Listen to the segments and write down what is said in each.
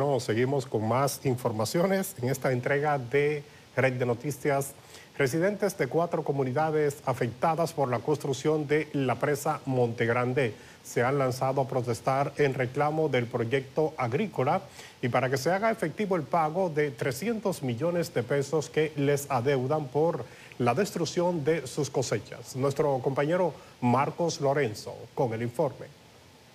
Bueno, seguimos con más informaciones en esta entrega de Red de Noticias. Residentes de cuatro comunidades afectadas por la construcción de la presa Monte Grande se han lanzado a protestar en reclamo del proyecto agrícola y para que se haga efectivo el pago de 300 millones de pesos que les adeudan por la destrucción de sus cosechas. Nuestro compañero Marcos Lorenzo con el informe.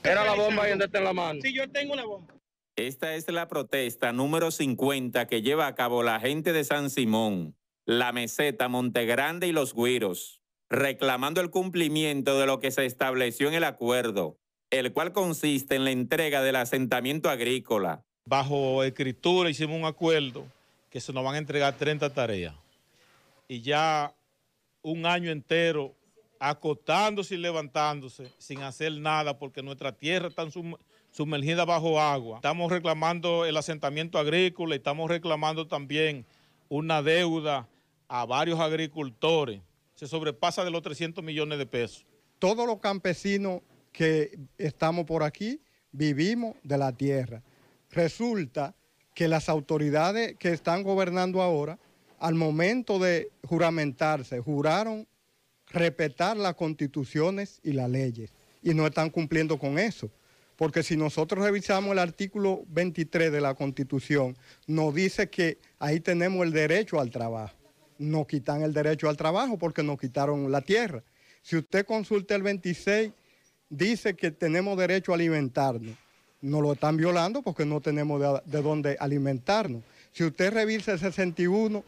Era la bomba y en la mano. Sí, yo tengo la bomba. Esta es la protesta número 50 que lleva a cabo la gente de San Simón, La Meseta, Montegrande y Los Guiros, reclamando el cumplimiento de lo que se estableció en el acuerdo, el cual consiste en la entrega del asentamiento agrícola. Bajo escritura hicimos un acuerdo que se nos van a entregar 30 tareas y ya un año entero acotándose y levantándose sin hacer nada porque nuestra tierra está sumergida bajo agua. Estamos reclamando el asentamiento agrícola y estamos reclamando también una deuda a varios agricultores. Se sobrepasa de los 300 millones de pesos. Todos los campesinos que estamos por aquí vivimos de la tierra. Resulta que las autoridades que están gobernando ahora, al momento de juramentarse, juraron respetar las constituciones y las leyes. Y no están cumpliendo con eso. Porque si nosotros revisamos el artículo 23 de la Constitución, nos dice que ahí tenemos el derecho al trabajo. Nos quitan el derecho al trabajo porque nos quitaron la tierra. Si usted consulta el 26, dice que tenemos derecho a alimentarnos. Nos lo están violando porque no tenemos de dónde alimentarnos. Si usted revisa el 61,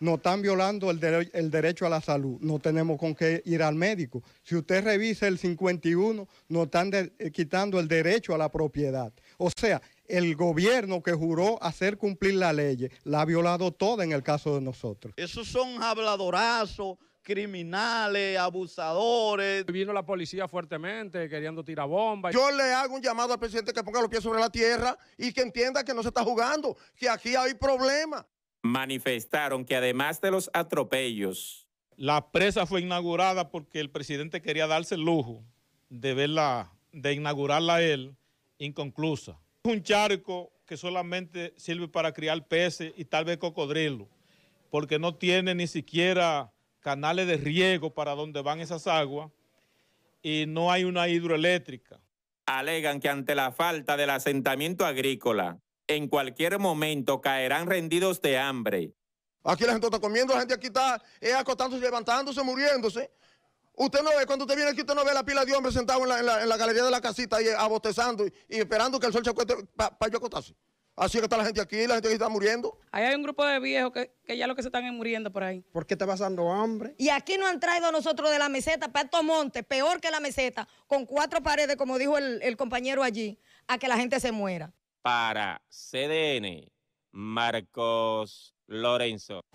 no están violando el, derecho a la salud, no tenemos con qué ir al médico. Si usted revisa el 51, no están eh, quitando el derecho a la propiedad. O sea, el gobierno que juró hacer cumplir la ley la ha violado toda en el caso de nosotros. Esos son habladorazos criminales, abusadores. Vino la policía fuertemente queriendo tirar bombas. Yo le hago un llamado al presidente que ponga los pies sobre la tierra y que entienda que no se está jugando, que aquí hay problemas manifestaron que además de los atropellos... La presa fue inaugurada porque el presidente quería darse el lujo de verla, de inaugurarla él inconclusa. Es un charco que solamente sirve para criar peces y tal vez cocodrilo, porque no tiene ni siquiera canales de riego para donde van esas aguas y no hay una hidroeléctrica. Alegan que ante la falta del asentamiento agrícola, en cualquier momento caerán rendidos de hambre. Aquí la gente está comiendo, la gente aquí está eh, acostándose, levantándose, muriéndose. Usted no ve, cuando usted viene aquí, usted no ve la pila de hombres sentados en, la, galería de la casita ahí eh, abostezando y, esperando que el sol se acueste para yo acostarse. Así que está la gente aquí, la gente aquí está muriendo. Ahí hay un grupo de viejos que, ya lo que se están muriendo por ahí. ¿Por qué está pasando hambre? Y aquí no han traído a nosotros de la meseta para estos montes, peor que la meseta, con cuatro paredes, como dijo el compañero allí, a que la gente se muera para CDN, Marcos Lorenzo.